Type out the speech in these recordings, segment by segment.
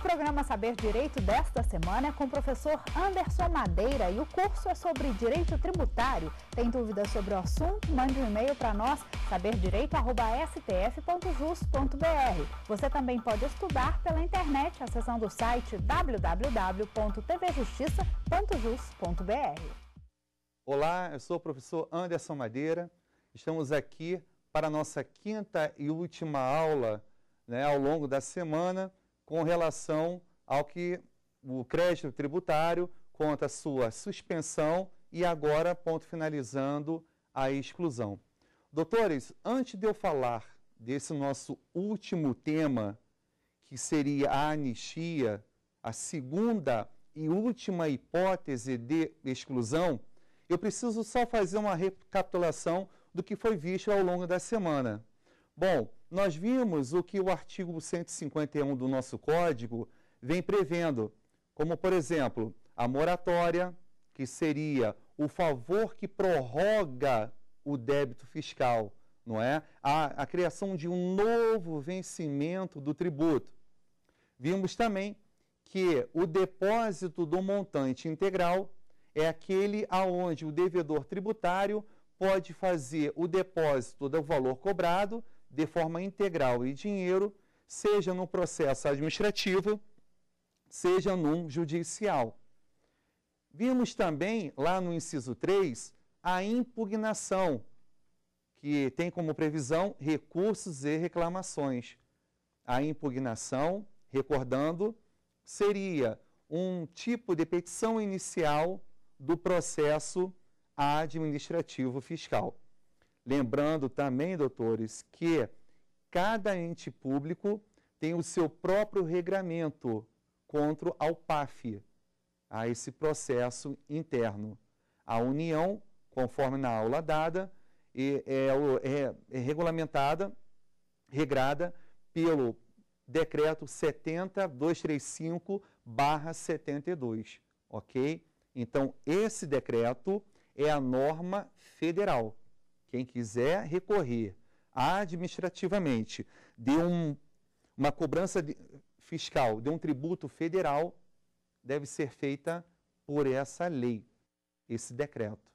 programa Saber Direito desta semana é com o professor Anderson Madeira e o curso é sobre direito tributário. Tem dúvidas sobre o assunto? Mande um e-mail para nós, saberdireito.stf.jus.br. Você também pode estudar pela internet acessando o site www.tvjustiça.jus.br. Olá, eu sou o professor Anderson Madeira. Estamos aqui para a nossa quinta e última aula né, ao longo da semana com relação ao que o crédito tributário, conta sua suspensão e agora, ponto finalizando, a exclusão. Doutores, antes de eu falar desse nosso último tema, que seria a anistia, a segunda e última hipótese de exclusão, eu preciso só fazer uma recapitulação do que foi visto ao longo da semana. Bom, nós vimos o que o artigo 151 do nosso Código vem prevendo, como, por exemplo, a moratória, que seria o favor que prorroga o débito fiscal, não é? A, a criação de um novo vencimento do tributo. Vimos também que o depósito do montante integral é aquele aonde o devedor tributário pode fazer o depósito do valor cobrado de forma integral e dinheiro, seja no processo administrativo, seja num judicial. Vimos também, lá no inciso 3, a impugnação, que tem como previsão recursos e reclamações. A impugnação, recordando, seria um tipo de petição inicial do processo administrativo fiscal. Lembrando também, doutores, que cada ente público tem o seu próprio regramento contra ao PAF, a esse processo interno. A União, conforme na aula dada, é, é, é regulamentada, regrada pelo decreto 70235-72, ok? Então, esse decreto é a norma federal. Quem quiser recorrer administrativamente de um, uma cobrança de, fiscal de um tributo federal, deve ser feita por essa lei, esse decreto,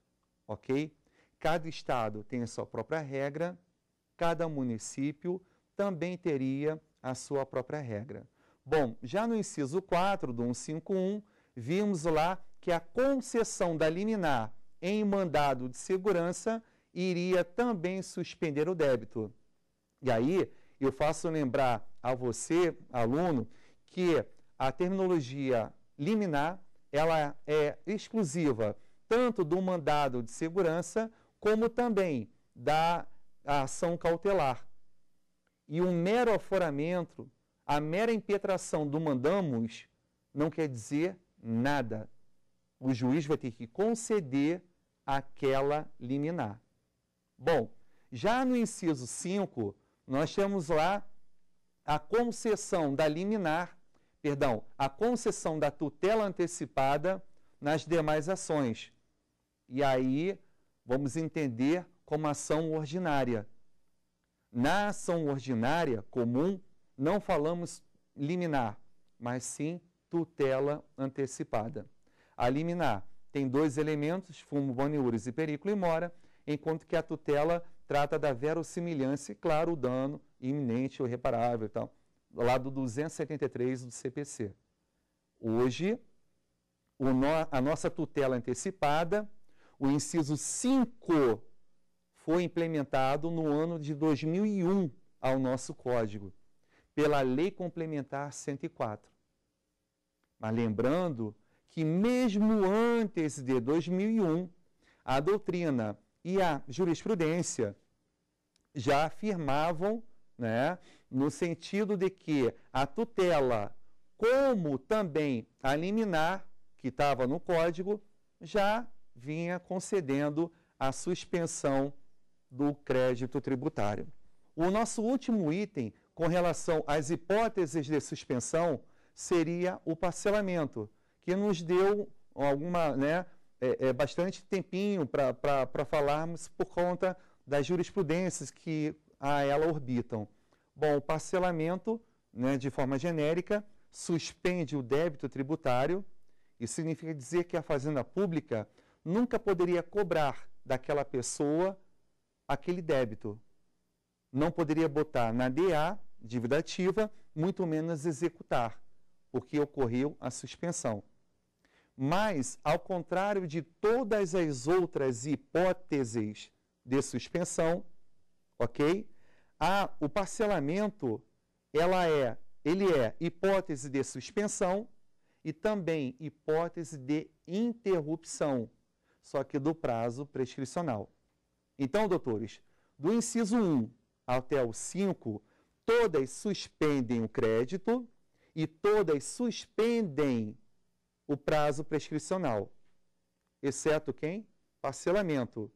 ok? Cada estado tem a sua própria regra, cada município também teria a sua própria regra. Bom, já no inciso 4 do 151, vimos lá que a concessão da liminar em mandado de segurança iria também suspender o débito. E aí eu faço lembrar a você, aluno, que a terminologia liminar ela é exclusiva tanto do mandado de segurança como também da ação cautelar. E um mero aforamento, a mera impetração do mandamos não quer dizer nada. O juiz vai ter que conceder aquela liminar. Bom, já no inciso 5, nós temos lá a concessão da liminar, perdão, a concessão da tutela antecipada nas demais ações. E aí vamos entender como ação ordinária. Na ação ordinária comum, não falamos liminar, mas sim tutela antecipada. A liminar tem dois elementos, fumo, boniúris e perículo e mora, enquanto que a tutela trata da verossimilhança e, claro, o dano iminente ou reparável e tal, lá do 273 do CPC. Hoje, no, a nossa tutela antecipada, o inciso 5 foi implementado no ano de 2001 ao nosso Código, pela Lei Complementar 104. Mas lembrando que mesmo antes de 2001, a doutrina e a jurisprudência já afirmavam né, no sentido de que a tutela, como também a liminar, que estava no código, já vinha concedendo a suspensão do crédito tributário. O nosso último item com relação às hipóteses de suspensão seria o parcelamento, que nos deu alguma, né, é, é bastante tempinho para falarmos por conta das jurisprudências que a ela orbitam. Bom, o parcelamento, né, de forma genérica, suspende o débito tributário, isso significa dizer que a Fazenda Pública nunca poderia cobrar daquela pessoa aquele débito. Não poderia botar na DA, dívida ativa, muito menos executar, porque ocorreu a suspensão. Mas, ao contrário de todas as outras hipóteses de suspensão, ok? A, o parcelamento, ela é, ele é hipótese de suspensão e também hipótese de interrupção, só que do prazo prescricional. Então, doutores, do inciso 1 até o 5, todas suspendem o crédito e todas suspendem o prazo prescricional, exceto quem? Parcelamento,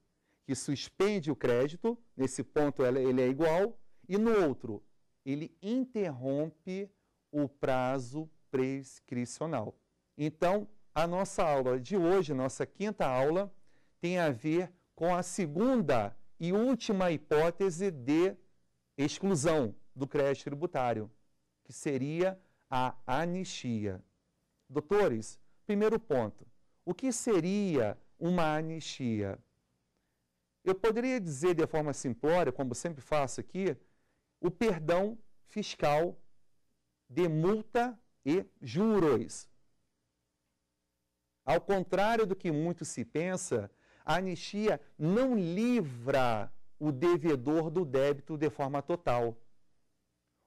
que suspende o crédito, nesse ponto ele é igual, e no outro, ele interrompe o prazo prescricional. Então, a nossa aula de hoje, nossa quinta aula, tem a ver com a segunda e última hipótese de exclusão do crédito tributário, que seria a anistia. Doutores, primeiro ponto, o que seria uma anistia? Eu poderia dizer de forma simplória, como sempre faço aqui, o perdão fiscal de multa e juros. Ao contrário do que muito se pensa, a anistia não livra o devedor do débito de forma total.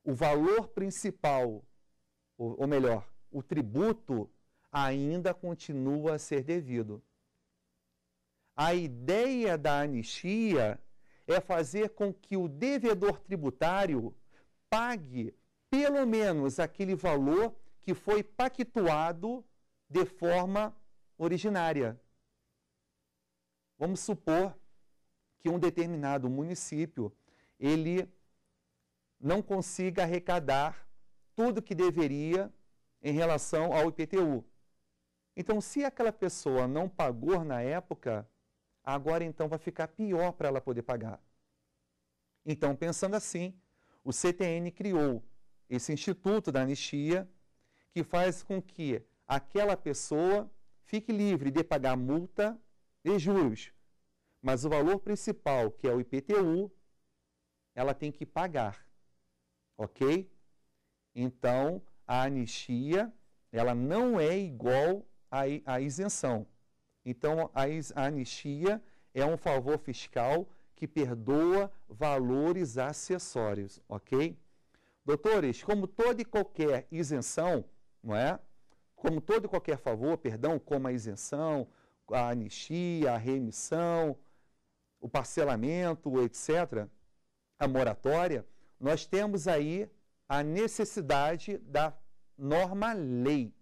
O valor principal, ou melhor, o tributo ainda continua a ser devido. A ideia da anistia é fazer com que o devedor tributário pague pelo menos aquele valor que foi pactuado de forma originária. Vamos supor que um determinado município ele não consiga arrecadar tudo que deveria em relação ao IPTU. Então, se aquela pessoa não pagou na época, agora então vai ficar pior para ela poder pagar. Então, pensando assim, o CTN criou esse Instituto da Anistia, que faz com que aquela pessoa fique livre de pagar multa e juros, mas o valor principal, que é o IPTU, ela tem que pagar, ok? Então, a anistia ela não é igual à, isenção. Então, a, anistia é um favor fiscal que perdoa valores acessórios, ok? Doutores, como toda e qualquer isenção, não é? Como todo e qualquer favor, perdão, como a isenção, a anistia, a remissão, o parcelamento, etc., a moratória, nós temos aí a necessidade da norma lei,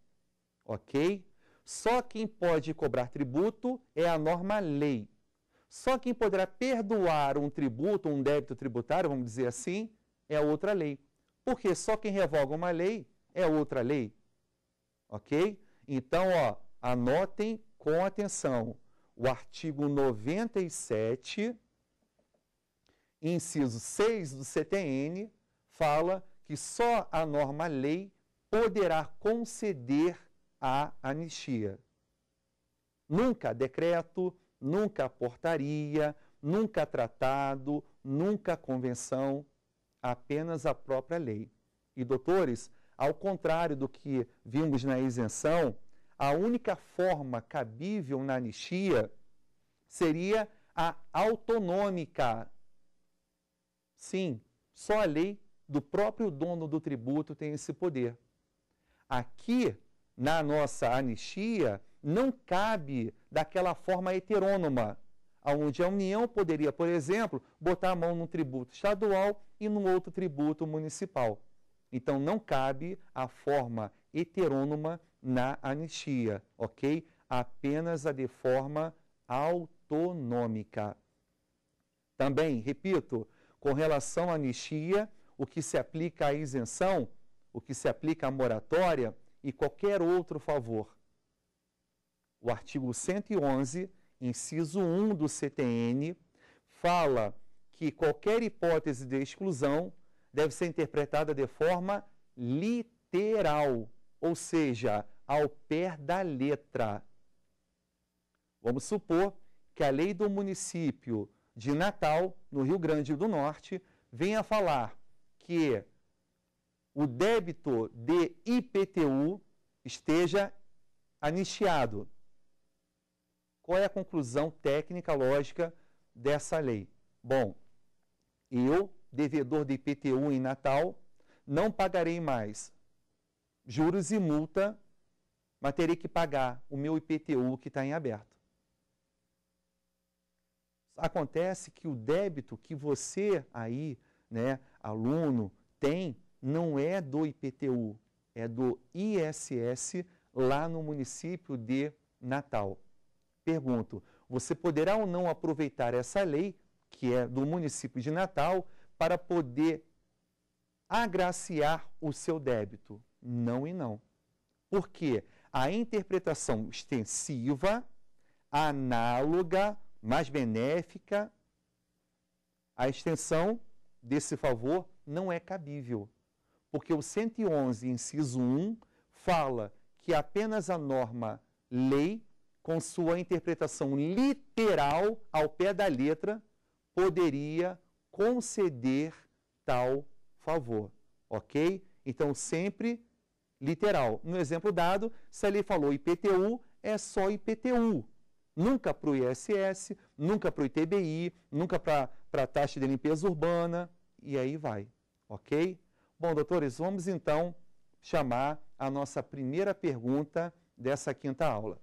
ok? Só quem pode cobrar tributo é a norma lei. Só quem poderá perdoar um tributo, um débito tributário, vamos dizer assim, é outra lei. Porque só quem revoga uma lei é outra lei. Ok? Então, ó, anotem com atenção o artigo 97, inciso 6 do CTN, fala que só a norma lei poderá conceder a anistia. Nunca decreto, nunca portaria, nunca tratado, nunca convenção, apenas a própria lei. E, doutores, ao contrário do que vimos na isenção, a única forma cabível na anistia seria a autonômica. Sim, só a lei do próprio dono do tributo tem esse poder. Aqui, na nossa anistia, não cabe daquela forma heterônoma, onde a União poderia, por exemplo, botar a mão num tributo estadual e num outro tributo municipal. Então, não cabe a forma heterônoma na anistia, ok? Apenas a de forma autonômica. Também, repito, com relação à anistia, o que se aplica à isenção o que se aplica à moratória e qualquer outro favor. O artigo 111, inciso 1 do CTN, fala que qualquer hipótese de exclusão deve ser interpretada de forma literal, ou seja, ao pé da letra. Vamos supor que a lei do município de Natal, no Rio Grande do Norte, venha falar que o débito de IPTU esteja anistiado. Qual é a conclusão técnica lógica dessa lei? Bom, eu, devedor de IPTU em Natal, não pagarei mais juros e multa, mas terei que pagar o meu IPTU que está em aberto. Acontece que o débito que você aí, né, aluno, tem não é do IPTU, é do ISS lá no município de Natal. Pergunto, você poderá ou não aproveitar essa lei, que é do município de Natal, para poder agraciar o seu débito? Não e não. Porque a interpretação extensiva, análoga, mais benéfica, a extensão desse favor não é cabível. Porque o 111, inciso 1, fala que apenas a norma lei, com sua interpretação literal ao pé da letra, poderia conceder tal favor, ok? Então, sempre literal. No exemplo dado, se lei falou IPTU, é só IPTU. Nunca para o ISS, nunca para o ITBI, nunca para a taxa de limpeza urbana, e aí vai, ok? Bom, doutores, vamos então chamar a nossa primeira pergunta dessa quinta aula.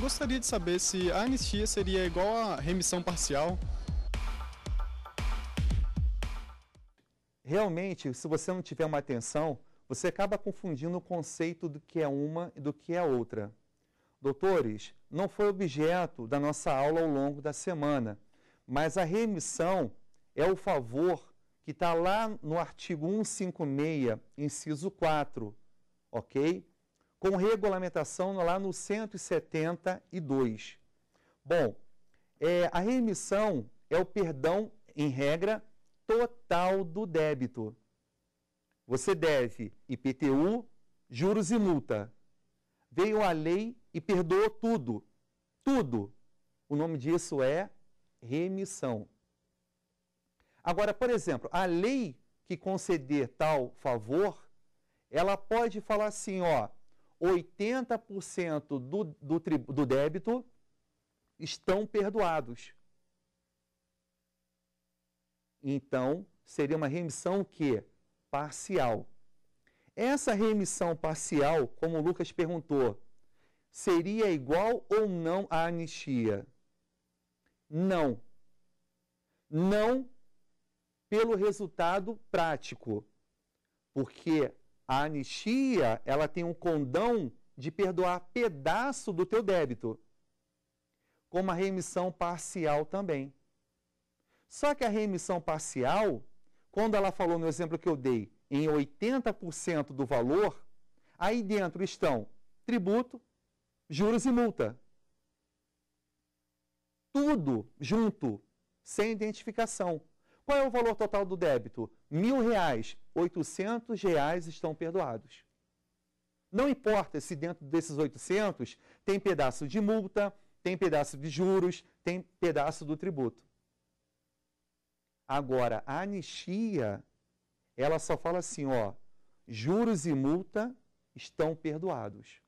Gostaria de saber se a anistia seria igual à remissão parcial? Realmente, se você não tiver uma atenção, você acaba confundindo o conceito do que é uma e do que é outra. Doutores, não foi objeto da nossa aula ao longo da semana, mas a remissão é o favor que está lá no artigo 156, inciso 4, ok? Com regulamentação lá no 172. Bom, é, a remissão é o perdão, em regra, total do débito. Você deve IPTU, juros e multa. Veio a lei e perdoou tudo. Tudo. O nome disso é remissão. Agora, por exemplo, a lei que conceder tal favor, ela pode falar assim, ó, 80% do, do, do débito estão perdoados. Então, seria uma remissão que parcial. Essa remissão parcial, como o Lucas perguntou, seria igual ou não à anistia? Não. Não pelo resultado prático. Porque a anistia, ela tem um condão de perdoar pedaço do teu débito, com uma remissão parcial também. Só que a remissão parcial, quando ela falou no exemplo que eu dei, em 80% do valor, aí dentro estão tributo, juros e multa. Tudo junto, sem identificação. Qual é o valor total do débito? Mil reais, oitocentos reais estão perdoados. Não importa se dentro desses 800 tem pedaço de multa, tem pedaço de juros, tem pedaço do tributo. Agora, a anistia, ela só fala assim, ó, juros e multa estão perdoados.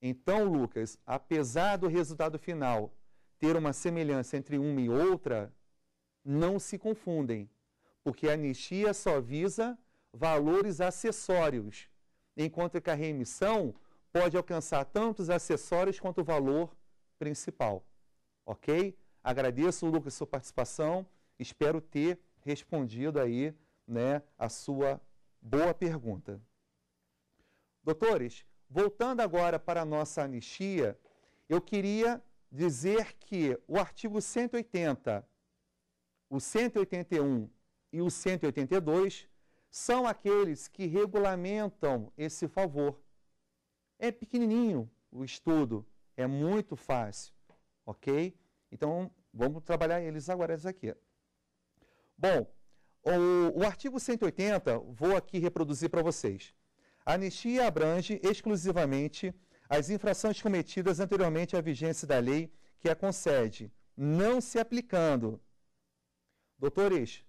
Então, Lucas, apesar do resultado final ter uma semelhança entre uma e outra, não se confundem, porque a anistia só visa valores acessórios, enquanto que a remissão pode alcançar tanto os acessórios quanto o valor principal. Ok? Agradeço, Lucas, sua participação. Espero ter respondido aí né, a sua boa pergunta. Doutores, voltando agora para a nossa anistia, eu queria dizer que o artigo 180 o 181 e o 182 são aqueles que regulamentam esse favor. É pequenininho o estudo, é muito fácil, ok? Então, vamos trabalhar eles agora aqui. Bom, o, o artigo 180, vou aqui reproduzir para vocês. A anistia abrange exclusivamente as infrações cometidas anteriormente à vigência da lei que a concede, não se aplicando Doutores,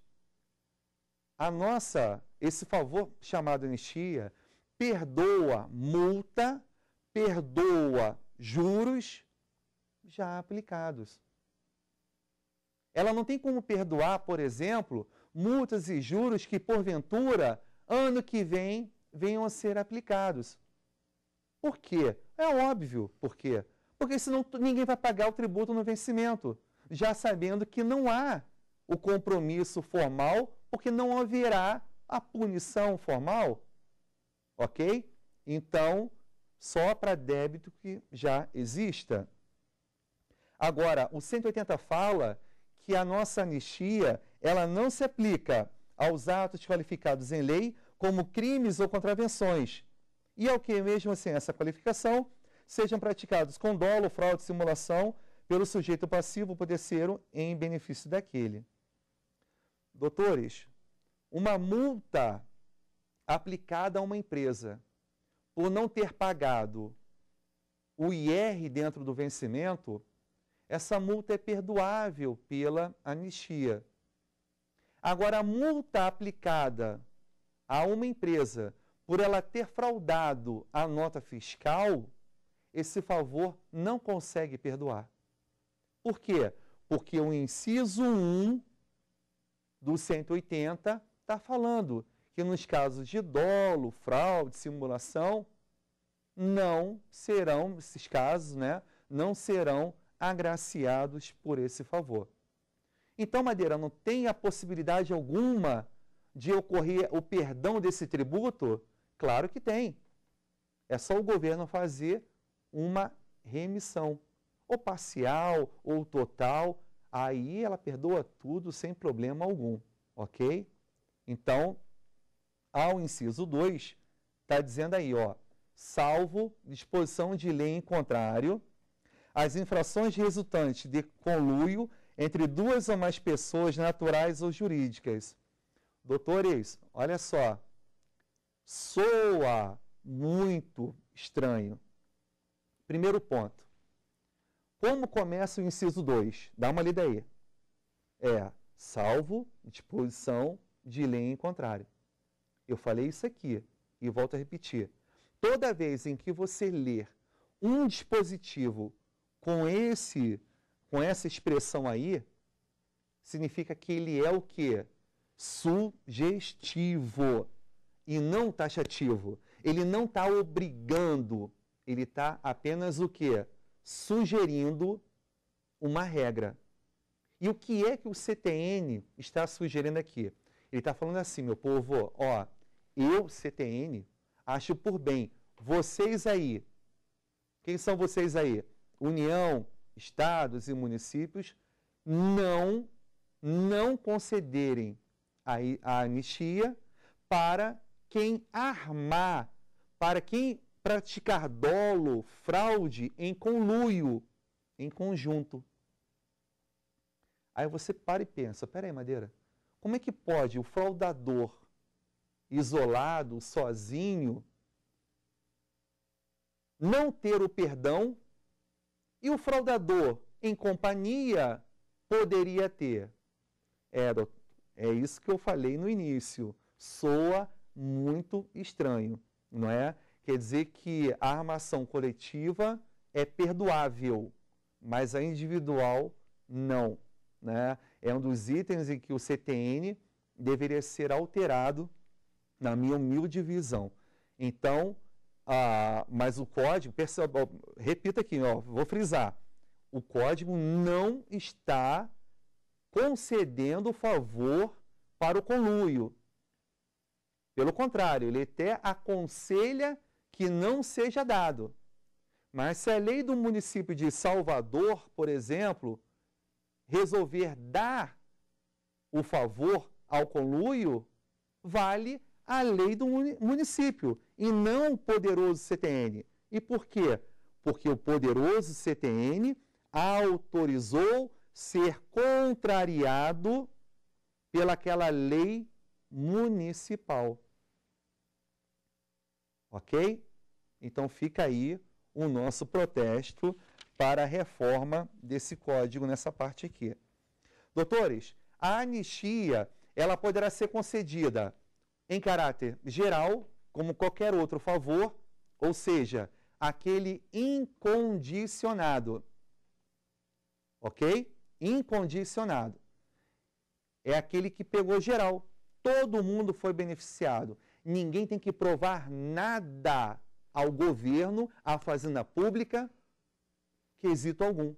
a nossa, esse favor chamado anistia, perdoa multa, perdoa juros já aplicados. Ela não tem como perdoar, por exemplo, multas e juros que, porventura, ano que vem venham a ser aplicados. Por quê? É óbvio por quê. Porque senão ninguém vai pagar o tributo no vencimento, já sabendo que não há o compromisso formal, porque não haverá a punição formal. Ok? Então, só para débito que já exista. Agora, o 180 fala que a nossa anistia ela não se aplica aos atos qualificados em lei como crimes ou contravenções, e ao que, mesmo sem assim essa qualificação, sejam praticados com dolo, fraude, simulação pelo sujeito passivo ou terceiro em benefício daquele. Doutores, uma multa aplicada a uma empresa por não ter pagado o IR dentro do vencimento, essa multa é perdoável pela anistia. Agora, a multa aplicada a uma empresa por ela ter fraudado a nota fiscal, esse favor não consegue perdoar. Por quê? Porque o inciso 1 do 180 está falando que nos casos de dolo, fraude, simulação, não serão, esses casos, né, não serão agraciados por esse favor. Então, Madeira, não tem a possibilidade alguma de ocorrer o perdão desse tributo? Claro que tem. É só o governo fazer uma remissão, ou parcial, ou total, aí ela perdoa tudo sem problema algum, ok? Então, ao inciso 2, está dizendo aí, ó, salvo disposição de lei em contrário, as infrações resultantes de conluio entre duas ou mais pessoas naturais ou jurídicas. Doutores, olha só, soa muito estranho. Primeiro ponto. Como começa o inciso 2? Dá uma lida aí. É salvo disposição de lei em contrário. Eu falei isso aqui e volto a repetir. Toda vez em que você ler um dispositivo com esse com essa expressão aí, significa que ele é o que? Sugestivo e não taxativo. Ele não está obrigando, ele está apenas o que? sugerindo uma regra. E o que é que o CTN está sugerindo aqui? Ele está falando assim, meu povo, ó, eu, CTN, acho por bem, vocês aí, quem são vocês aí? União, estados e municípios, não, não concederem a, a anistia para quem armar, para quem praticar dolo, fraude em conluio, em conjunto. Aí você para e pensa, peraí, Madeira, como é que pode o fraudador isolado, sozinho, não ter o perdão e o fraudador em companhia poderia ter? é, é isso que eu falei no início. Soa muito estranho, não é? Quer dizer que a armação coletiva é perdoável, mas a individual não. Né? É um dos itens em que o CTN deveria ser alterado, na minha humilde visão. Então, ah, mas o código, perceba, repita aqui, ó, vou frisar, o código não está concedendo favor para o conluio. Pelo contrário, ele até aconselha que não seja dado. Mas se a lei do município de Salvador, por exemplo, resolver dar o favor ao conluio, vale a lei do município e não o poderoso CTN. E por quê? Porque o poderoso CTN autorizou ser contrariado pelaquela lei municipal. Ok? Então fica aí o nosso protesto para a reforma desse código nessa parte aqui. Doutores, a anistia ela poderá ser concedida em caráter geral, como qualquer outro favor, ou seja, aquele incondicionado. Ok? Incondicionado. É aquele que pegou geral. Todo mundo foi beneficiado. Ninguém tem que provar nada ao governo, à fazenda pública, quesito algum.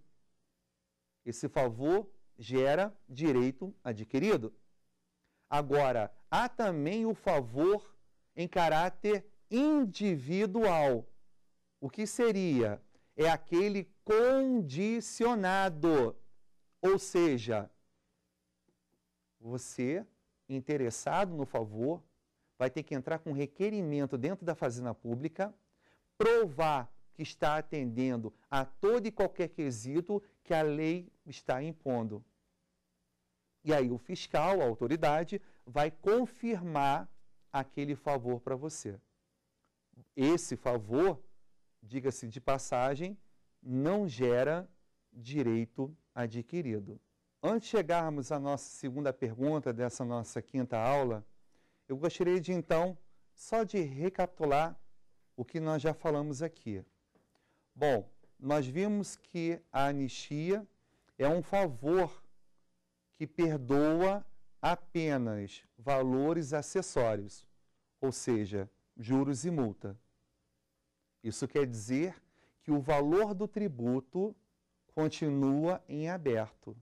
Esse favor gera direito adquirido. Agora, há também o favor em caráter individual. O que seria? É aquele condicionado. Ou seja, você, interessado no favor, vai ter que entrar com requerimento dentro da fazenda pública provar que está atendendo a todo e qualquer quesito que a lei está impondo. E aí o fiscal, a autoridade, vai confirmar aquele favor para você. Esse favor, diga-se de passagem, não gera direito adquirido. Antes de chegarmos à nossa segunda pergunta dessa nossa quinta aula, eu gostaria de então só de recapitular o que nós já falamos aqui. Bom, nós vimos que a anistia é um favor que perdoa apenas valores acessórios, ou seja, juros e multa. Isso quer dizer que o valor do tributo continua em aberto.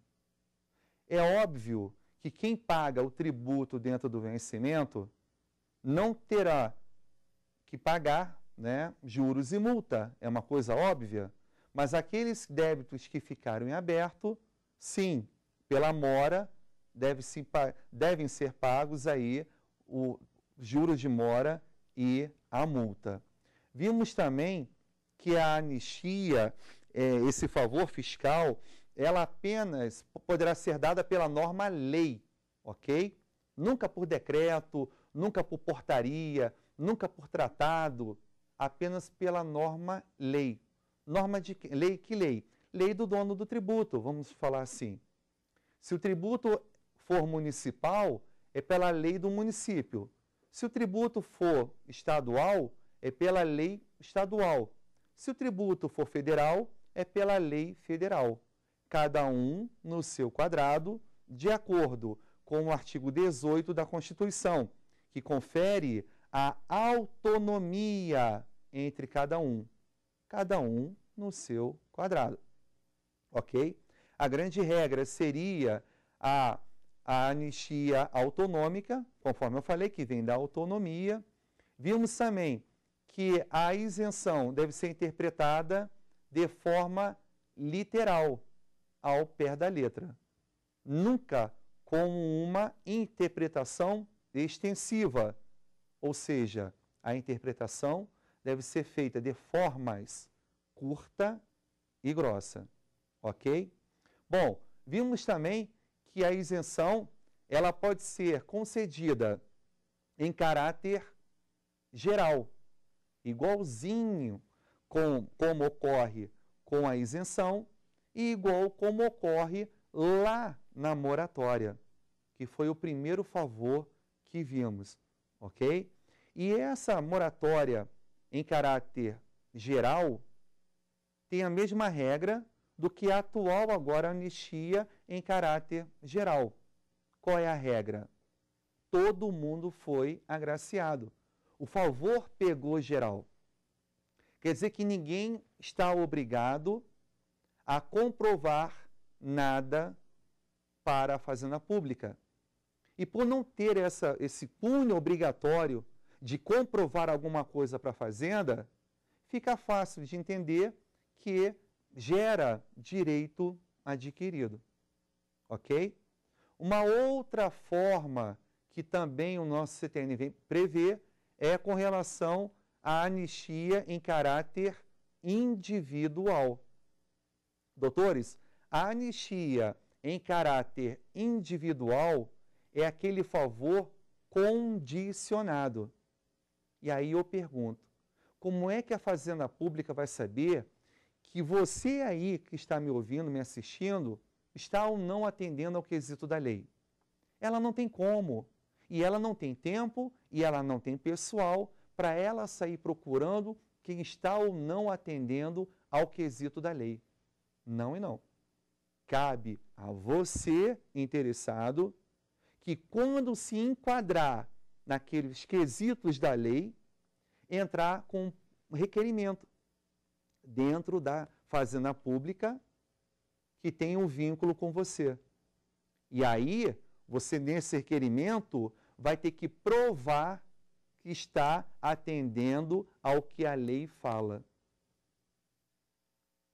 É óbvio que quem paga o tributo dentro do vencimento não terá que pagar né, juros e multa, é uma coisa óbvia, mas aqueles débitos que ficaram em aberto, sim, pela mora, deve -se, devem ser pagos aí o juros de mora e a multa. Vimos também que a anistia, é, esse favor fiscal, ela apenas poderá ser dada pela norma lei, ok? Nunca por decreto, nunca por portaria, nunca por tratado, apenas pela norma lei. Norma de lei que lei? Lei do dono do tributo, vamos falar assim. Se o tributo for municipal, é pela lei do município. Se o tributo for estadual, é pela lei estadual. Se o tributo for federal, é pela lei federal. Cada um no seu quadrado, de acordo com o artigo 18 da Constituição, que confere a autonomia entre cada um, cada um no seu quadrado. Ok? A grande regra seria a, a anistia autonômica, conforme eu falei, que vem da autonomia. Vimos também que a isenção deve ser interpretada de forma literal, ao pé da letra, nunca como uma interpretação extensiva ou seja, a interpretação deve ser feita de formas curta e grossa, ok? Bom, vimos também que a isenção ela pode ser concedida em caráter geral, igualzinho com, como ocorre com a isenção e igual como ocorre lá na moratória, que foi o primeiro favor que vimos ok? E essa moratória em caráter geral tem a mesma regra do que a atual agora anistia em caráter geral. Qual é a regra? Todo mundo foi agraciado. O favor pegou geral. Quer dizer que ninguém está obrigado a comprovar nada para a fazenda pública. E por não ter essa, esse punho obrigatório de comprovar alguma coisa para a fazenda, fica fácil de entender que gera direito adquirido. Ok? Uma outra forma que também o nosso CTN prevê é com relação à anistia em caráter individual. Doutores, a anistia em caráter individual é aquele favor condicionado. E aí eu pergunto: como é que a Fazenda Pública vai saber que você aí que está me ouvindo, me assistindo, está ou não atendendo ao quesito da lei? Ela não tem como. E ela não tem tempo e ela não tem pessoal para ela sair procurando quem está ou não atendendo ao quesito da lei. Não e não. Cabe a você, interessado, que, quando se enquadrar naqueles quesitos da lei, entrar com um requerimento dentro da fazenda pública que tem um vínculo com você. E aí, você nesse requerimento vai ter que provar que está atendendo ao que a lei fala.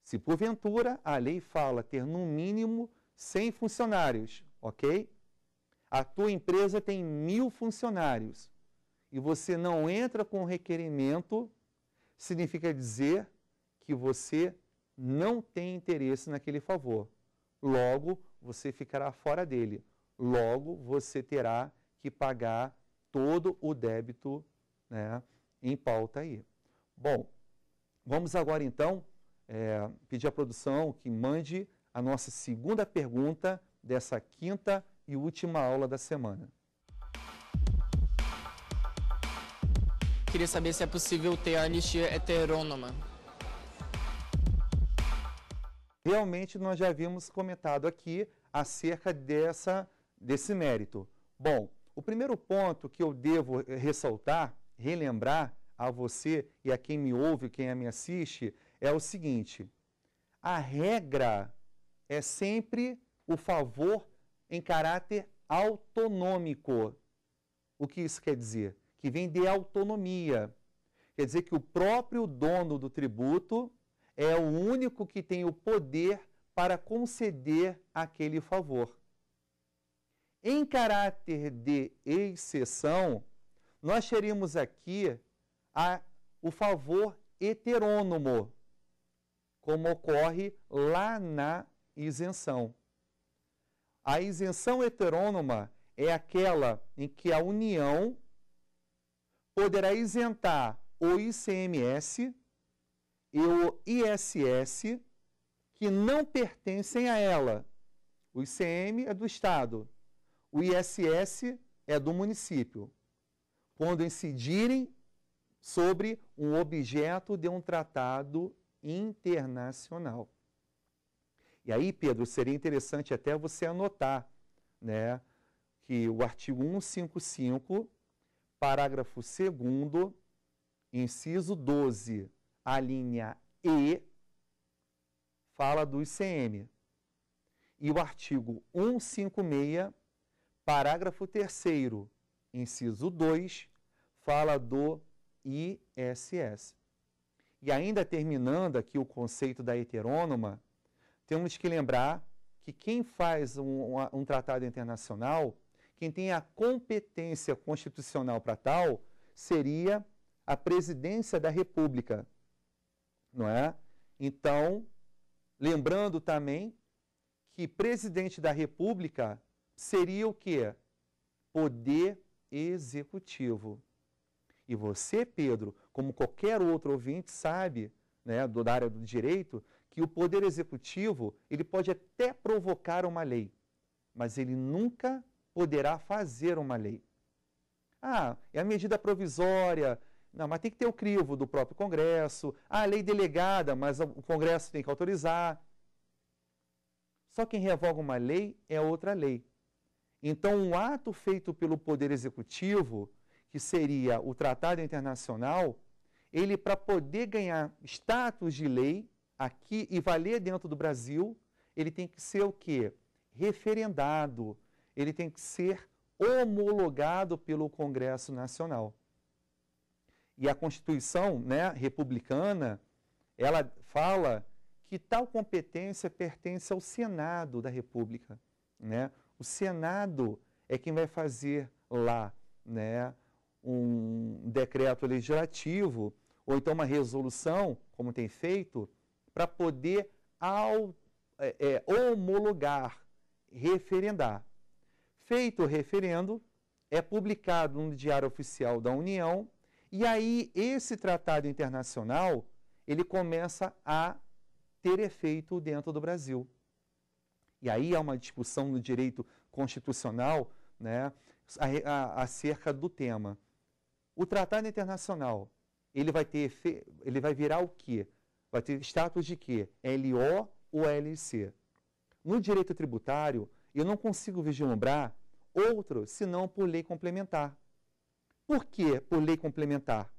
Se porventura a lei fala ter no mínimo 100 funcionários, ok? A tua empresa tem mil funcionários e você não entra com requerimento, significa dizer que você não tem interesse naquele favor. Logo, você ficará fora dele. Logo, você terá que pagar todo o débito né, em pauta aí. Bom, vamos agora então é, pedir à produção que mande a nossa segunda pergunta dessa quinta e última aula da semana. Queria saber se é possível ter a anistia heterônoma. Realmente nós já havíamos comentado aqui acerca dessa, desse mérito. Bom, o primeiro ponto que eu devo ressaltar, relembrar a você e a quem me ouve, quem me assiste, é o seguinte: a regra é sempre o favor em caráter autonômico. O que isso quer dizer? Que vem de autonomia. Quer dizer que o próprio dono do tributo é o único que tem o poder para conceder aquele favor. Em caráter de exceção, nós teríamos aqui a, o favor heterônomo, como ocorre lá na isenção. A isenção heterônoma é aquela em que a União poderá isentar o ICMS e o ISS que não pertencem a ela. O ICM é do Estado, o ISS é do município, quando incidirem sobre um objeto de um tratado internacional. E aí, Pedro, seria interessante até você anotar né, que o artigo 155, parágrafo 2, inciso 12, a linha E, fala do ICM. E o artigo 156, parágrafo 3, inciso 2, fala do ISS. E ainda terminando aqui o conceito da heterônoma, temos que lembrar que quem faz um, um tratado internacional, quem tem a competência constitucional para tal, seria a presidência da República, não é? Então, lembrando também que presidente da República seria o quê? Poder executivo. E você, Pedro, como qualquer outro ouvinte sabe, né, do, da área do direito, que o poder executivo, ele pode até provocar uma lei, mas ele nunca poderá fazer uma lei. Ah, é a medida provisória. Não, mas tem que ter o crivo do próprio Congresso. Ah, lei delegada, mas o Congresso tem que autorizar. Só quem revoga uma lei é outra lei. Então, um ato feito pelo Poder Executivo, que seria o Tratado Internacional, ele, para poder ganhar status de lei, aqui e valer dentro do Brasil, ele tem que ser o quê? Referendado. Ele tem que ser homologado pelo Congresso Nacional. E a Constituição né, republicana, ela fala que tal competência pertence ao Senado da República. Né? O Senado é quem vai fazer lá né, um decreto legislativo ou então uma resolução, como tem feito, para poder ao, é, é, homologar, referendar. Feito o referendo, é publicado no Diário Oficial da União e aí esse tratado internacional ele começa a ter efeito dentro do Brasil. E aí há uma discussão no direito constitucional né, acerca do tema. O tratado internacional, ele vai, ter, ele vai virar o quê? vai ter status de quê? LO ou LC. No direito tributário, eu não consigo vislumbrar outro senão por lei complementar. Por que por lei complementar?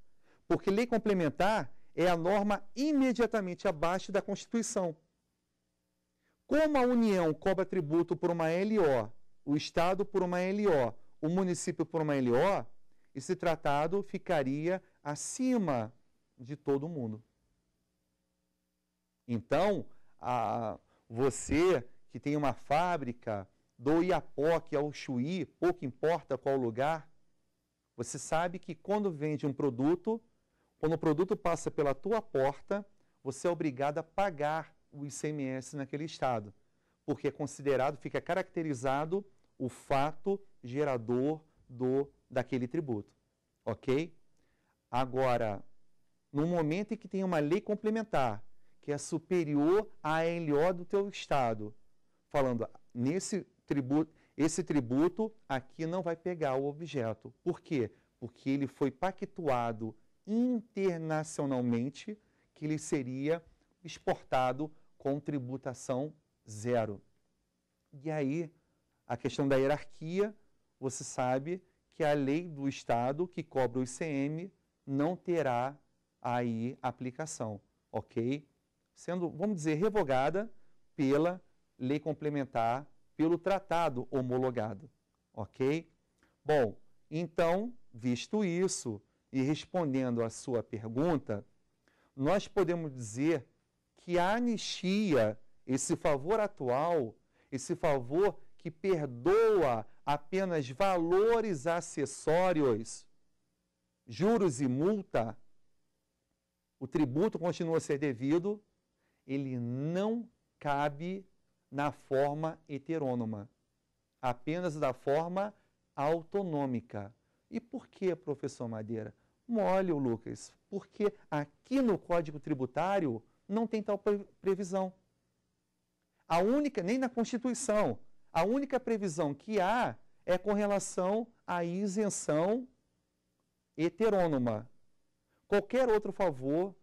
Porque lei complementar é a norma imediatamente abaixo da Constituição. Como a União cobra tributo por uma LO, o Estado por uma LO, o município por uma LO, esse tratado ficaria acima de todo mundo. Então, a, você que tem uma fábrica do Iapoque ao Chuí, pouco importa qual lugar, você sabe que quando vende um produto, quando o produto passa pela tua porta, você é obrigado a pagar o ICMS naquele estado, porque é considerado, fica caracterizado o fato gerador do daquele tributo, ok? Agora, no momento em que tem uma lei complementar que é superior à LO do teu estado. Falando, nesse tributo, esse tributo aqui não vai pegar o objeto. Por quê? Porque ele foi pactuado internacionalmente que ele seria exportado com tributação zero. E aí, a questão da hierarquia, você sabe que a lei do Estado que cobra o ICM não terá aí aplicação, ok? sendo, vamos dizer, revogada pela lei complementar, pelo tratado homologado, ok? Bom, então, visto isso e respondendo à sua pergunta, nós podemos dizer que a anistia, esse favor atual, esse favor que perdoa apenas valores acessórios, juros e multa, o tributo continua a ser devido ele não cabe na forma heterônoma, apenas da forma autonômica. E por que, professor Madeira? Mole, Lucas, porque aqui no Código Tributário não tem tal previsão. A única, nem na Constituição, a única previsão que há é com relação à isenção heterônoma. Qualquer outro favor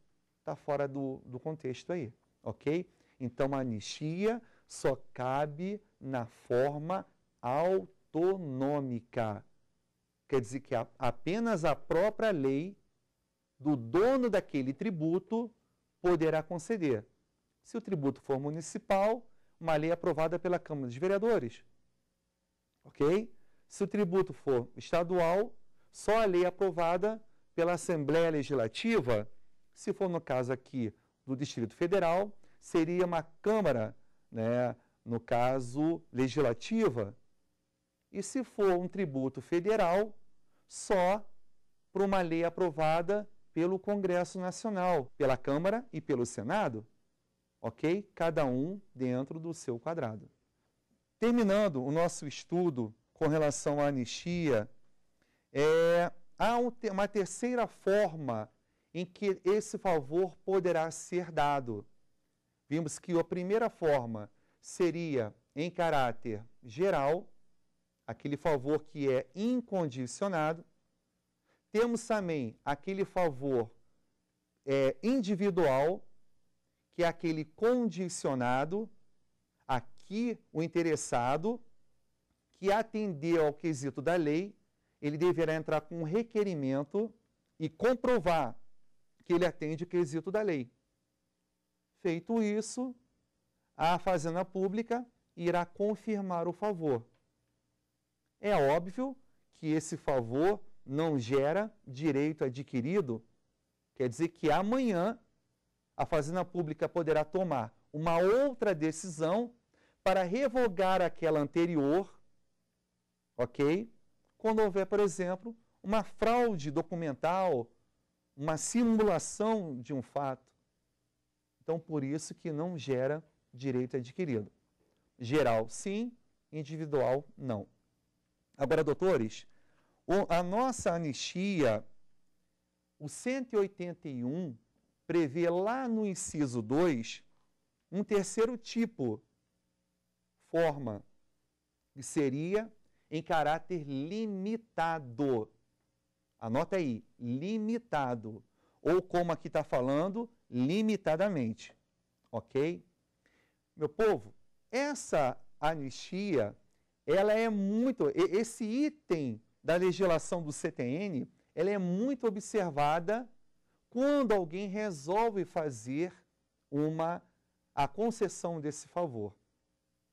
está fora do, do contexto aí ok? Então, a anistia só cabe na forma autonômica. Quer dizer que apenas a própria lei do dono daquele tributo poderá conceder. Se o tributo for municipal, uma lei aprovada pela Câmara dos Vereadores. Ok? Se o tributo for estadual, só a lei aprovada pela Assembleia Legislativa. Se for no caso aqui do Distrito Federal, seria uma Câmara, né, no caso, legislativa, e se for um tributo federal, só para uma lei aprovada pelo Congresso Nacional, pela Câmara e pelo Senado, ok? Cada um dentro do seu quadrado. Terminando o nosso estudo com relação à anistia, é, há uma terceira forma em que esse favor poderá ser dado. Vimos que a primeira forma seria em caráter geral, aquele favor que é incondicionado. Temos também aquele favor é, individual, que é aquele condicionado. Aqui, o interessado que atender ao quesito da lei, ele deverá entrar com um requerimento e comprovar que ele atende o quesito da lei. Feito isso, a Fazenda Pública irá confirmar o favor. É óbvio que esse favor não gera direito adquirido, quer dizer que amanhã a Fazenda Pública poderá tomar uma outra decisão para revogar aquela anterior, ok? Quando houver, por exemplo, uma fraude documental uma simulação de um fato. Então, por isso que não gera direito adquirido. Geral, sim, individual, não. Agora, doutores, a nossa anistia, o 181, prevê lá no inciso 2 um terceiro tipo, forma, que seria em caráter limitado. Anota aí, limitado. Ou como aqui está falando, limitadamente. Ok? Meu povo, essa anistia, ela é muito. Esse item da legislação do CTN, ela é muito observada quando alguém resolve fazer uma a concessão desse favor.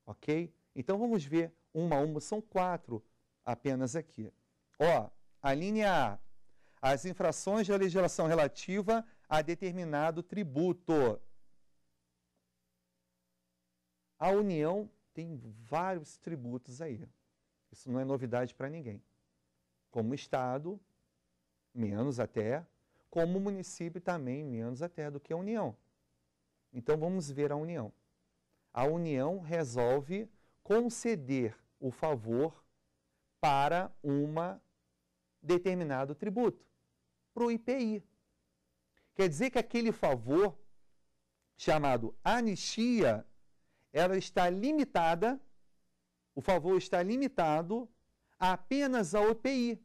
Ok? Então vamos ver uma a uma, são quatro apenas aqui. Ó, a linha A. As infrações da legislação relativa a determinado tributo. A União tem vários tributos aí. Isso não é novidade para ninguém. Como Estado, menos até, como município também, menos até do que a União. Então vamos ver a União. A União resolve conceder o favor para uma determinado tributo para o IPI. Quer dizer que aquele favor chamado anistia, ela está limitada, o favor está limitado apenas ao IPI.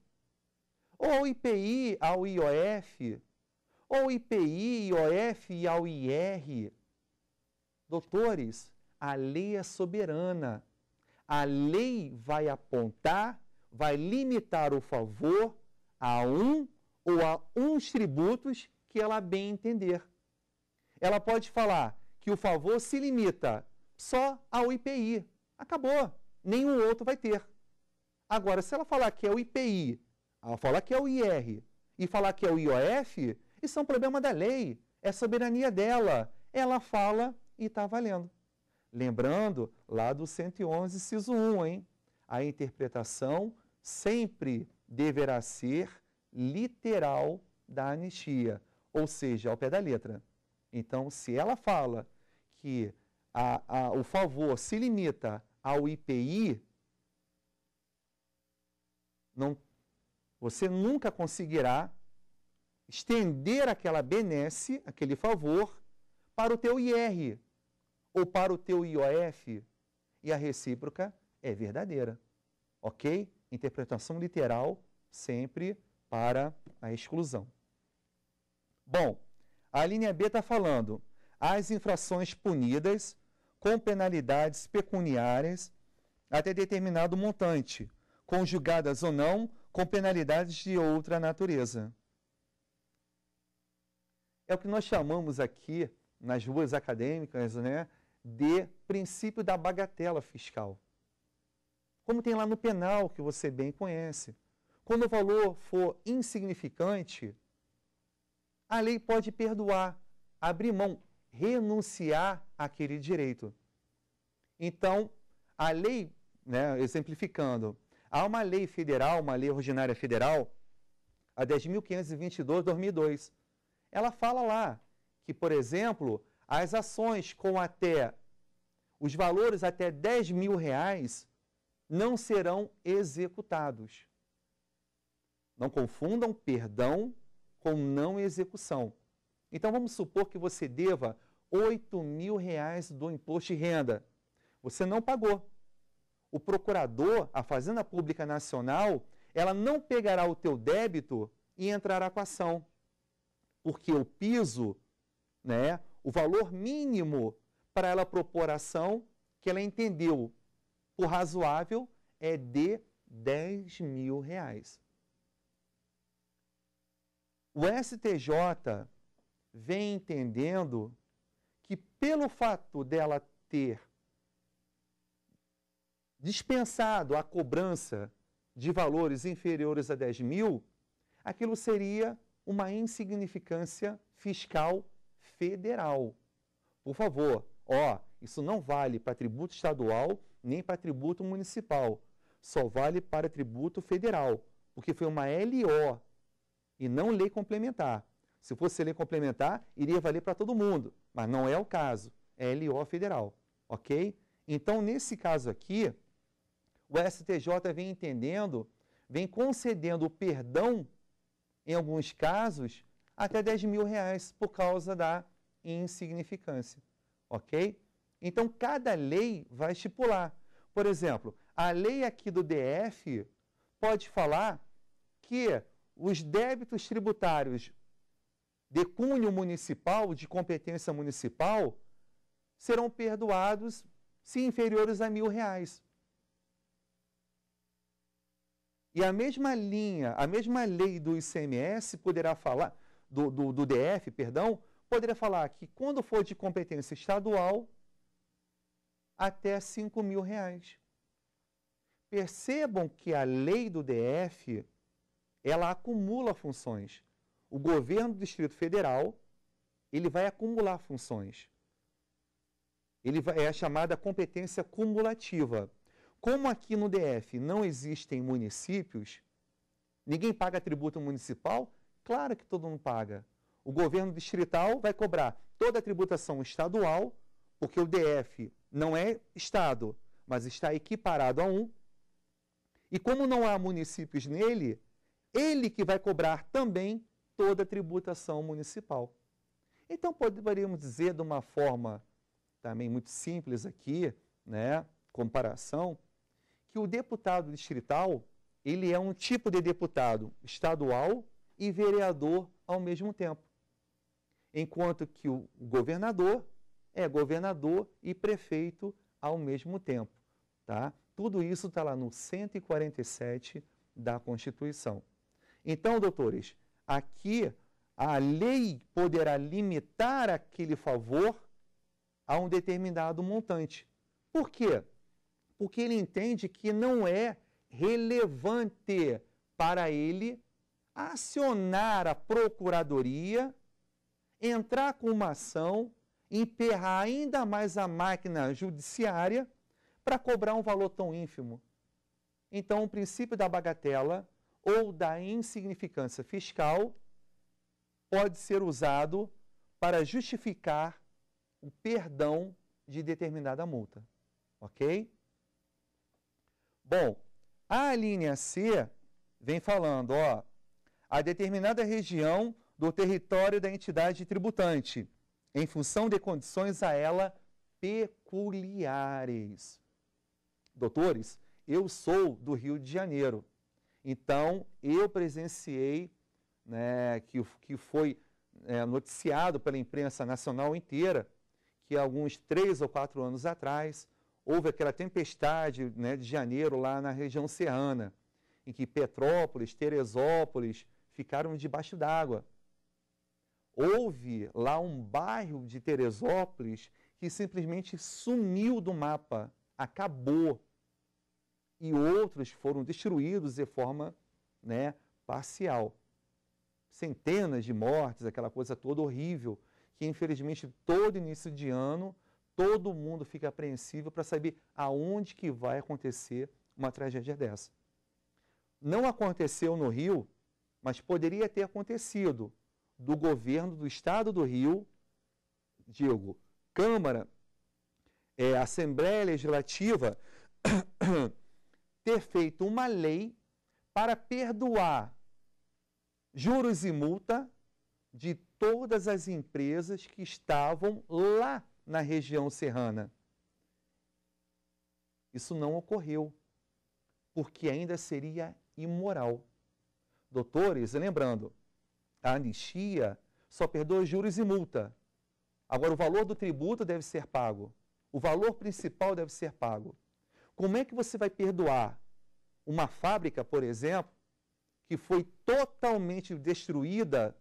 Ou IPI ao IOF, ou IPI, IOF e ao IR. Doutores, a lei é soberana. A lei vai apontar vai limitar o favor a um ou a uns tributos que ela bem entender. Ela pode falar que o favor se limita só ao IPI. Acabou. Nenhum outro vai ter. Agora, se ela falar que é o IPI, ela falar que é o IR e falar que é o IOF, isso é um problema da lei, é soberania dela. Ela fala e está valendo. Lembrando lá do 111, ciso 1, hein? A interpretação sempre deverá ser literal da anistia, ou seja, ao pé da letra. Então, se ela fala que a, a, o favor se limita ao IPI, não, você nunca conseguirá estender aquela benesse, aquele favor, para o teu IR ou para o teu IOF. E a recíproca é verdadeira, ok? interpretação literal sempre para a exclusão. Bom, a linha B está falando as infrações punidas com penalidades pecuniárias até determinado montante, conjugadas ou não com penalidades de outra natureza. É o que nós chamamos aqui, nas ruas acadêmicas, né, de princípio da bagatela fiscal como tem lá no penal, que você bem conhece. Quando o valor for insignificante, a lei pode perdoar, abrir mão, renunciar àquele direito. Então, a lei, né, exemplificando, há uma lei federal, uma lei ordinária federal, a 10.522-2002. Ela fala lá que, por exemplo, as ações com até os valores até 10 mil reais não serão executados. Não confundam perdão com não execução. Então vamos supor que você deva 8 mil reais do imposto de renda. Você não pagou. O procurador, a Fazenda Pública Nacional, ela não pegará o teu débito e entrará com a ação. Porque o piso, né, o valor mínimo para ela propor a ação que ela entendeu o razoável é de 10 mil reais. O STJ vem entendendo que, pelo fato dela ter dispensado a cobrança de valores inferiores a 10 mil, aquilo seria uma insignificância fiscal federal. Por favor, ó, isso não vale para tributo estadual nem para tributo municipal. Só vale para tributo federal, porque foi uma LO e não lei complementar. Se fosse lei complementar, iria valer para todo mundo, mas não é o caso. É LO federal, ok? Então, nesse caso aqui, o STJ vem entendendo, vem concedendo perdão, em alguns casos, até 10 mil reais por causa da insignificância, ok? Então, cada lei vai estipular. Por exemplo, a lei aqui do DF pode falar que os débitos tributários de cunho municipal, de competência municipal, serão perdoados se inferiores a mil reais. E a mesma linha, a mesma lei do ICMS poderá falar, do, do, do DF, perdão, poderá falar que quando for de competência estadual, até 5 mil reais. Percebam que a lei do DF, ela acumula funções. O governo do Distrito Federal, ele vai acumular funções. Ele vai, é a chamada competência cumulativa. Como aqui no DF não existem municípios, ninguém paga tributo municipal? Claro que todo mundo paga. O governo distrital vai cobrar toda a tributação estadual, porque o DF não é Estado, mas está equiparado a um. E como não há municípios nele, ele que vai cobrar também toda a tributação municipal. Então, poderíamos dizer de uma forma também muito simples aqui, né, comparação, que o deputado distrital, ele é um tipo de deputado estadual e vereador ao mesmo tempo. Enquanto que o governador é governador e prefeito ao mesmo tempo. Tá? Tudo isso está lá no 147 da Constituição. Então, doutores, aqui a lei poderá limitar aquele favor a um determinado montante. Por quê? Porque ele entende que não é relevante para ele acionar a procuradoria, entrar com uma ação emperrar ainda mais a máquina judiciária para cobrar um valor tão ínfimo. Então, o princípio da bagatela ou da insignificância fiscal pode ser usado para justificar o perdão de determinada multa. Ok? Bom, a linha C vem falando, ó, a determinada região do território da entidade tributante em função de condições a ela peculiares. Doutores, eu sou do Rio de Janeiro, então eu presenciei, né, que, que foi é, noticiado pela imprensa nacional inteira, que alguns três ou quatro anos atrás houve aquela tempestade né, de janeiro lá na região serrana, em que Petrópolis, Teresópolis ficaram debaixo d'água. Houve lá um bairro de Teresópolis que simplesmente sumiu do mapa, acabou. E outros foram destruídos de forma né, parcial. Centenas de mortes, aquela coisa toda horrível, que infelizmente todo início de ano todo mundo fica apreensivo para saber aonde que vai acontecer uma tragédia dessa. Não aconteceu no Rio, mas poderia ter acontecido do governo do Estado do Rio, digo, Câmara, é, Assembleia Legislativa, ter feito uma lei para perdoar juros e multa de todas as empresas que estavam lá na região serrana. Isso não ocorreu, porque ainda seria imoral. Doutores, lembrando, a anistia só perdoa juros e multa. Agora, o valor do tributo deve ser pago. O valor principal deve ser pago. Como é que você vai perdoar uma fábrica, por exemplo, que foi totalmente destruída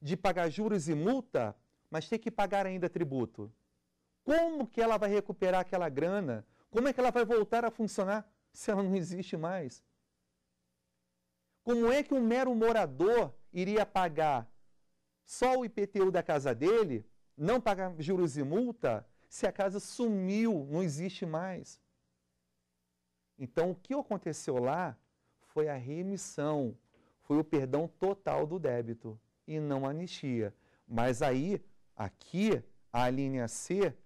de pagar juros e multa, mas ter que pagar ainda tributo? Como que ela vai recuperar aquela grana? Como é que ela vai voltar a funcionar se ela não existe mais? Como é que um mero morador iria pagar só o IPTU da casa dele, não pagar juros e multa, se a casa sumiu, não existe mais. Então, o que aconteceu lá foi a remissão, foi o perdão total do débito e não a anistia. Mas aí, aqui, a linha C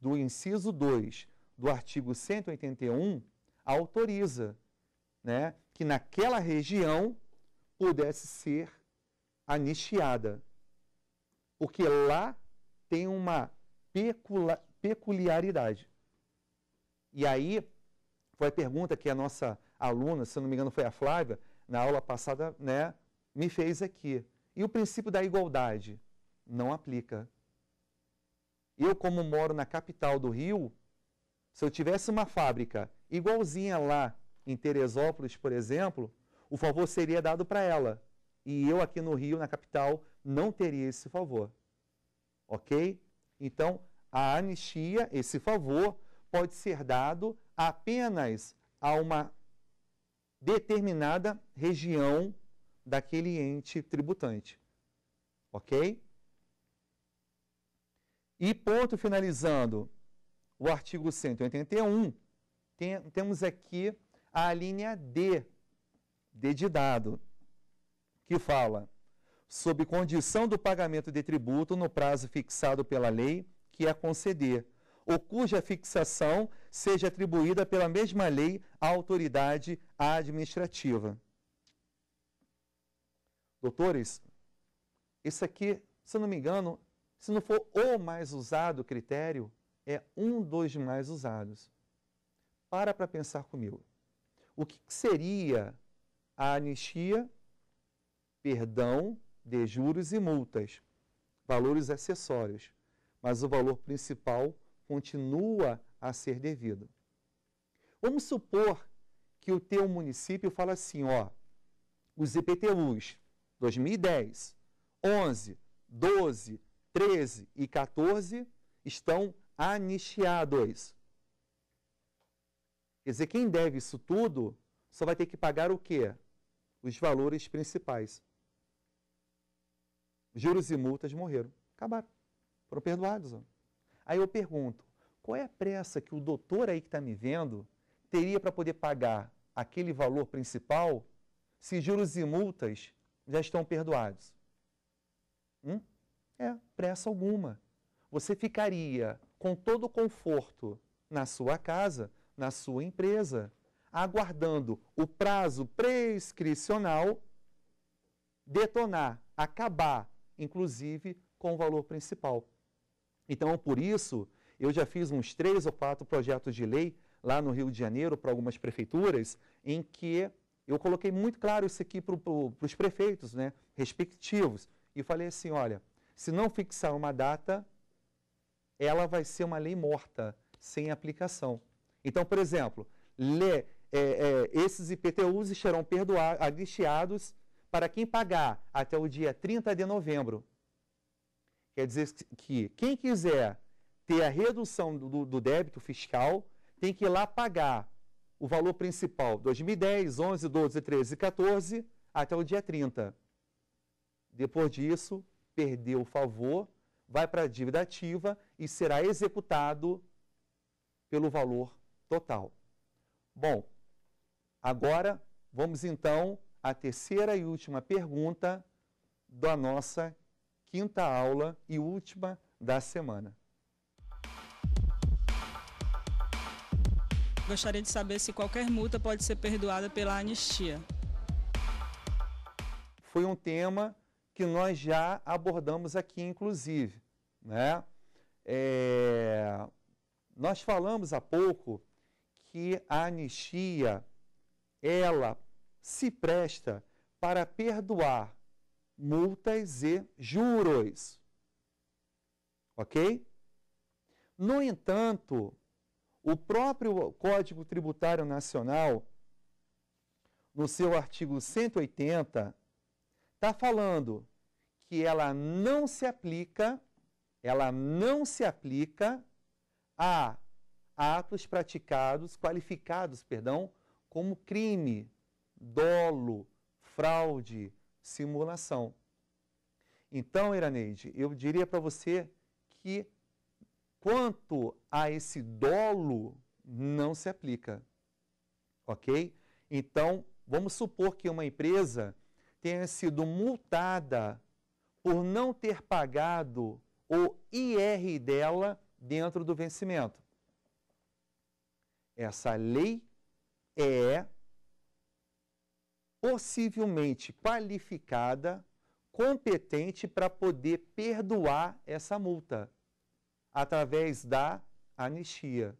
do inciso 2 do artigo 181 autoriza né, que naquela região pudesse ser anistiada. Porque lá tem uma peculiaridade. E aí foi a pergunta que a nossa aluna, se não me engano foi a Flávia, na aula passada, né, me fez aqui. E o princípio da igualdade não aplica. Eu, como moro na capital do Rio, se eu tivesse uma fábrica igualzinha lá em Teresópolis, por exemplo, o favor seria dado para ela. E eu aqui no Rio, na capital, não teria esse favor. Ok? Então, a anistia, esse favor, pode ser dado apenas a uma determinada região daquele ente tributante. Ok? E ponto finalizando o artigo 181, tem, temos aqui a linha D, D de dado, que fala sob condição do pagamento de tributo no prazo fixado pela lei que a conceder, ou cuja fixação seja atribuída pela mesma lei à autoridade administrativa. Doutores, esse aqui, se não me engano, se não for o mais usado critério, é um dos mais usados. Para para pensar comigo. O que seria a anistia perdão de juros e multas, valores acessórios, mas o valor principal continua a ser devido. Vamos supor que o teu município fala assim, ó, os IPTUs 2010, 11, 12, 13 e 14 estão anistiados. Quer dizer, quem deve isso tudo só vai ter que pagar o quê? Os valores principais juros e multas morreram. Acabaram. Foram perdoados. Ó. Aí eu pergunto, qual é a pressa que o doutor aí que está me vendo teria para poder pagar aquele valor principal se juros e multas já estão perdoados? Hum? É, pressa alguma. Você ficaria com todo o conforto na sua casa, na sua empresa, aguardando o prazo prescricional detonar, acabar inclusive com o valor principal. Então, por isso, eu já fiz uns três ou quatro projetos de lei lá no Rio de Janeiro para algumas prefeituras, em que eu coloquei muito claro isso aqui para pro, os prefeitos né, respectivos. E falei assim: olha, se não fixar uma data, ela vai ser uma lei morta, sem aplicação. Então, por exemplo, lê, é, é, esses IPTUs serão perdoados, para quem pagar até o dia 30 de novembro. Quer dizer que quem quiser ter a redução do, do débito fiscal tem que ir lá pagar o valor principal 2010, 11, 12, 13, 14 até o dia 30. Depois disso, perdeu o favor, vai para a dívida ativa e será executado pelo valor total. Bom, agora vamos então a terceira e última pergunta da nossa quinta aula e última da semana. Gostaria de saber se qualquer multa pode ser perdoada pela anistia. Foi um tema que nós já abordamos aqui, inclusive. Né? É... Nós falamos há pouco que a anistia, ela se presta para perdoar multas e juros. Ok? No entanto, o próprio Código Tributário Nacional, no seu artigo 180, está falando que ela não se aplica, ela não se aplica a atos praticados, qualificados, perdão, como crime dolo, fraude, simulação. Então, Iraneide, eu diria para você que quanto a esse dolo não se aplica, ok? Então, vamos supor que uma empresa tenha sido multada por não ter pagado o IR dela dentro do vencimento. Essa lei é possivelmente qualificada, competente para poder perdoar essa multa através da anistia.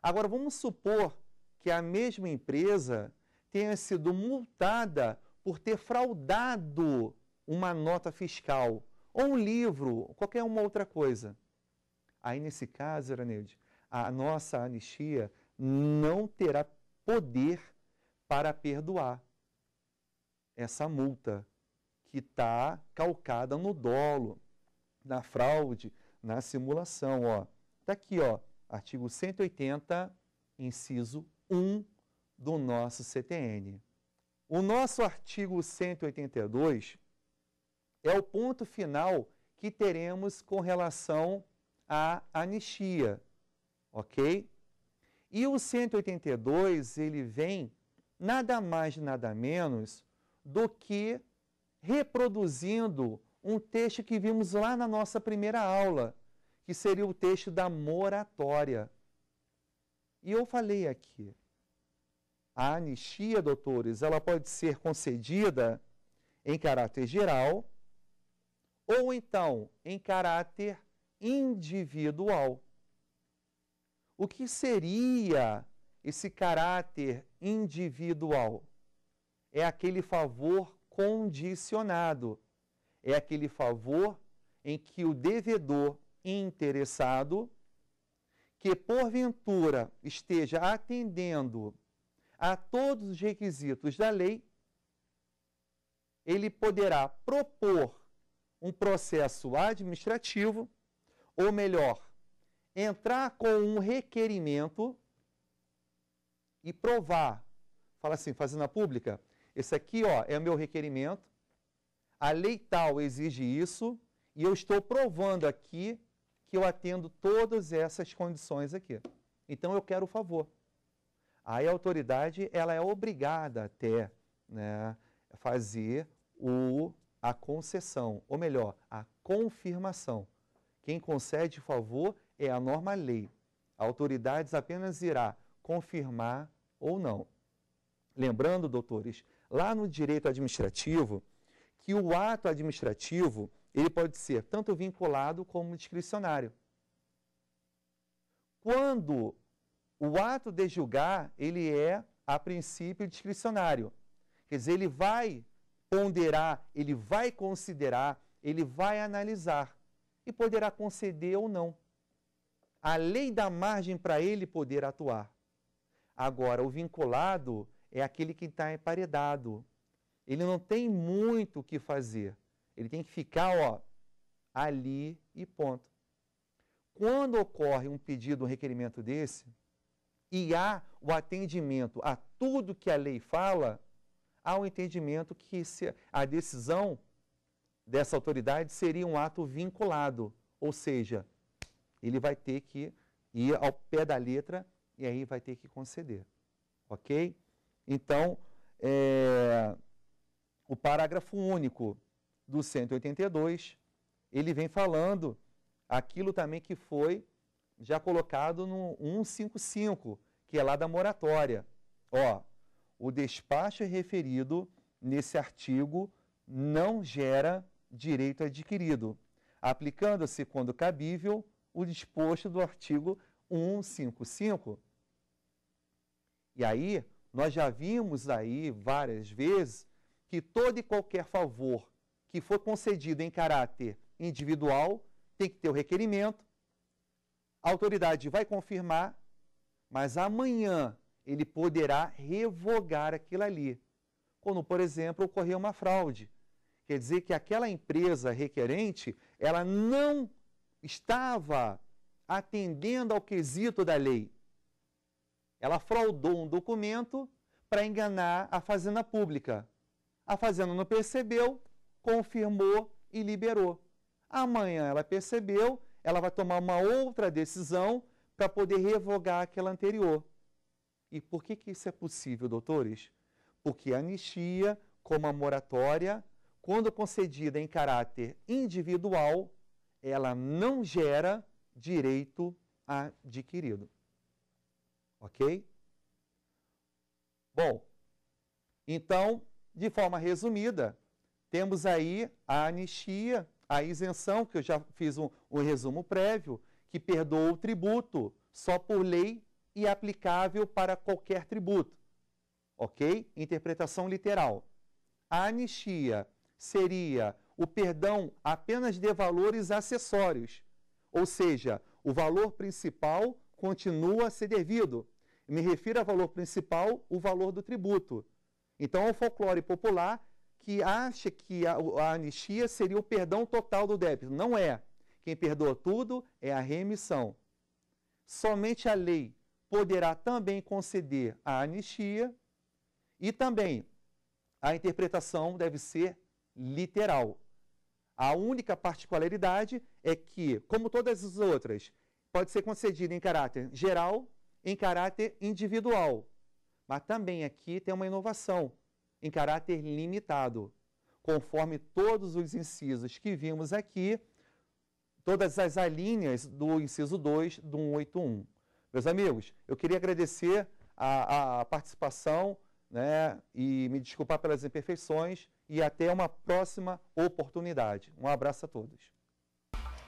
Agora vamos supor que a mesma empresa tenha sido multada por ter fraudado uma nota fiscal ou um livro, qualquer uma outra coisa. Aí, nesse caso, Iranilde, a nossa anistia não terá poder para perdoar essa multa que está calcada no dolo, na fraude, na simulação. Está aqui, ó, artigo 180, inciso 1 do nosso CTN. O nosso artigo 182 é o ponto final que teremos com relação à anistia, ok? E o 182, ele vem nada mais, nada menos do que reproduzindo um texto que vimos lá na nossa primeira aula, que seria o texto da moratória. E eu falei aqui, a anistia, doutores, ela pode ser concedida em caráter geral ou então em caráter individual. O que seria esse caráter individual é aquele favor condicionado, é aquele favor em que o devedor interessado, que porventura esteja atendendo a todos os requisitos da lei, ele poderá propor um processo administrativo, ou melhor, entrar com um requerimento e provar. Fala assim, fazenda pública, esse aqui ó, é o meu requerimento, a lei tal exige isso, e eu estou provando aqui que eu atendo todas essas condições aqui. Então eu quero o favor. Aí a autoridade ela é obrigada até né, fazer o, a concessão, ou melhor, a confirmação. Quem concede favor é a norma lei. A autoridade apenas irá confirmar ou não. Lembrando, doutores, lá no direito administrativo, que o ato administrativo ele pode ser tanto vinculado como discricionário. Quando o ato de julgar, ele é, a princípio, discricionário. Quer dizer, ele vai ponderar, ele vai considerar, ele vai analisar e poderá conceder ou não. A lei da margem para ele poder atuar. Agora, o vinculado é aquele que está emparedado. Ele não tem muito o que fazer. Ele tem que ficar ó, ali e ponto. Quando ocorre um pedido, um requerimento desse, e há o atendimento a tudo que a lei fala, há o um entendimento que a decisão dessa autoridade seria um ato vinculado, ou seja, ele vai ter que ir ao pé da letra e aí vai ter que conceder. Ok? Então, é, o parágrafo único do 182, ele vem falando aquilo também que foi já colocado no 155, que é lá da moratória. Ó, o despacho referido nesse artigo não gera direito adquirido, aplicando-se, quando cabível, o disposto do artigo 155. E aí, nós já vimos aí várias vezes que todo e qualquer favor que for concedido em caráter individual tem que ter o requerimento, a autoridade vai confirmar, mas amanhã ele poderá revogar aquilo ali. Quando, por exemplo, ocorrer uma fraude. Quer dizer que aquela empresa requerente, ela não estava atendendo ao quesito da lei. Ela fraudou um documento para enganar a Fazenda Pública. A Fazenda não percebeu, confirmou e liberou. Amanhã ela percebeu, ela vai tomar uma outra decisão para poder revogar aquela anterior. E por que, que isso é possível, doutores? Porque a anistia, como a moratória, quando concedida em caráter individual, ela não gera direito adquirido. Ok? Bom, então, de forma resumida, temos aí a anistia, a isenção, que eu já fiz um, um resumo prévio, que perdoa o tributo só por lei e aplicável para qualquer tributo. Ok? Interpretação literal. A anistia seria o perdão apenas de valores acessórios, ou seja, o valor principal continua a ser devido, me refiro ao valor principal, o valor do tributo. Então, é o folclore popular que acha que a, a anistia seria o perdão total do débito. Não é. Quem perdoa tudo é a remissão. Somente a lei poderá também conceder a anistia e também a interpretação deve ser literal. A única particularidade é que, como todas as outras, pode ser concedida em caráter geral em caráter individual. Mas também aqui tem uma inovação em caráter limitado. Conforme todos os incisos que vimos aqui, todas as alíneas do inciso 2 do 181. Meus amigos, eu queria agradecer a, a participação né, e me desculpar pelas imperfeições e até uma próxima oportunidade. Um abraço a todos.